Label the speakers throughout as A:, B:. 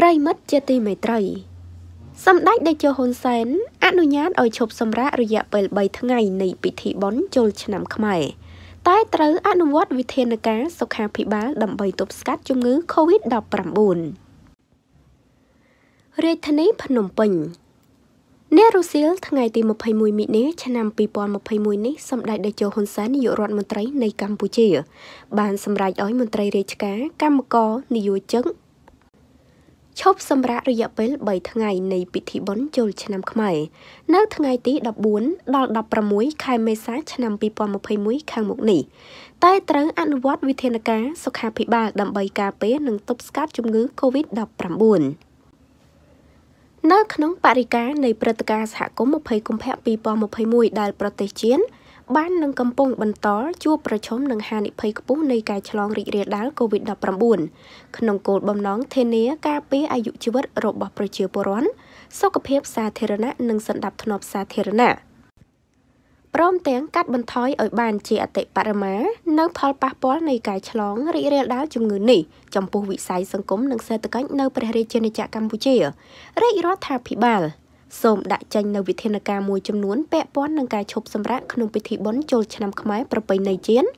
A: ប្រិមិត្តជាទីមេត្រី សម្ដេចតេជោហ៊ុនសែនអនុញ្ញាតឲ្យឈប់សម្រាករយៈពេល3ថ្ងៃនៃ ពិធីបុណ្យចូលឆ្នាំ ខ្មែរតែត្រូវអនុវត្តវិធានការសុខាភិបាល ដើម្បីទប់ស្កាត់ជំងឺ Covid-19 រាជធានីភ្នំពេញនៅរុស្ស៊ីលថ្ងៃទី21មិនិនាឆ្នាំ2021នេះសម្ដេចតេជោហ៊ុនសែននាយករដ្ឋមន្ត្រី នៃកម្ពុជាបាន សម្រេចឲ្យមន្ត្រីរាជការកម្មករនិយោជកឈប់សម្រាករយៈពេល3ថ្ងៃនៃពិធីបុណ្យចូលឆ្នាំខ្មែរនៅថ្ងៃទី14ដល់16ខែមេសាឆ្នាំ2021ខាងមុខនេះតែត្រូវអនុវត្ត វិធានការសុខាភិបាលដើម្បីការពារនិងទប់ស្កាត់ជំងឺ Covid-19 នៅក្នុងបរិការនៃព្រឹត្តិការណ៍សហគមន៍20កុម្ភៈ2021ដែល ប្រទេសជាតិបាននឹងកំពុងបន្តជួបប្រឈមនឹងហានិភ័យខ្ពស់នៃការឆ្លងរីករាលដាល COVID-19 ក្នុងគោលបំណងធានាការពារអាយុជីវិតរបស់ប្រជាពលរដ្ឋសុខភាពសាធារណៈនិងសន្តិភាពសាធារណៈព្រមទាំងកាត់បន្ថយឲ្យបានជាអតិបរមានៅផលប៉ះពាល់នៃការឆ្លងរីករាលដាលជំងឺនេះចំពោះវិស័យសង្គមនិងសេដ្ឋកិច្ចនៅព្រះរាជាណាចក្រកម្ពុជារាជរដ្ឋាភិបាល។សូមដាក់ចេញនូវវិធានការមួយចំនួនពាក់ព័ន្ធនឹងការឈប់សម្រាកក្នុងពិធីបុណ្យចូលឆ្នាំខ្មែរប្រពៃណីជាតិ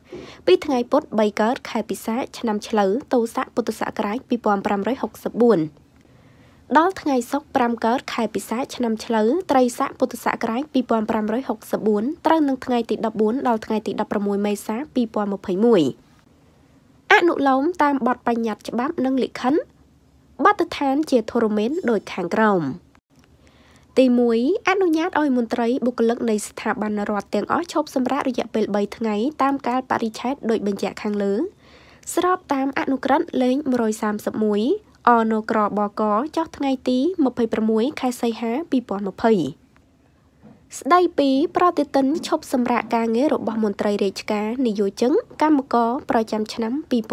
A: ពីថ្ងៃពុធ3កើតខែពិសាឆ្នាំឆ្លូវទស័កពុទ្ធសករាជ2564ដល់ថ្ងៃសុក្រ5កើតខែពិសាឆ្នាំឆ្លូវត្រីស័កពុទ្ធសករាជ2564ត្រូវនឹងថ្ងៃទី14ដល់ថ្ងៃទី16មេសា2021អនុលោមតាមបទបញ្ញត្តិច្បាប់និងលិខិតបទដ្ឋានជាធរមេនដោយខាងក្រោម។ទី1អនុញ្ញាតឲ្យមន្ត្រីបុគ្គលិកនៃស្ថាប័នរដ្ឋទាំងអស់ឈប់សម្រាករយៈពេល3ថ្ងៃតាមកាលបរិច្ឆេទដោយបញ្ជាក់ខាងលើស្របតាមអនុក្រឹត្យលេខ131អនក្របកចុះថ្ងៃ ទី26ខែសីហា2020ស្ដីពីប្រតិទិនឈប់សម្រាកការងាររបស់មន្ត្រីរាជការនយោជិងកម្មករប្រចាំឆ្នាំ2021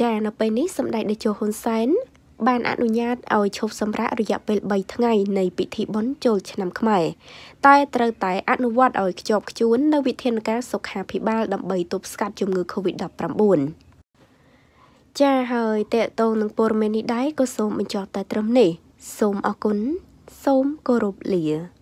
A: ចានៅពេលនេះសម្ដេចតេជោហ៊ុនសែនបានអនុញ្ញាតឲ្យឈប់សម្រាករយៈពេល3ថ្ងៃនៃពិធីបុណ្យចូលឆ្នាំខ្មែរតែត្រូវតែ អនុវត្តឲ្យខ្ជាប់ខ្ជួន នៅវិធានការសុខាភិបាលដើម្បីទប់ស្កាត់ជំងឺ Covid-19 ចា៎ហើយតេតងនឹងព័ត៌មាននេះដែរក៏សូមបញ្ចប់តែត្រឹមនេះ សូមអរគុណសូមគោរពលា